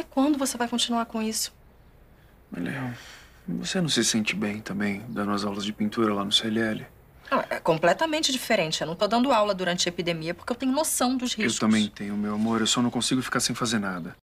Até quando você vai continuar com isso? Leão, você não se sente bem também dando as aulas de pintura lá no CLL? é completamente diferente. Eu não tô dando aula durante a epidemia porque eu tenho noção dos riscos. Eu também tenho, meu amor. Eu só não consigo ficar sem fazer nada.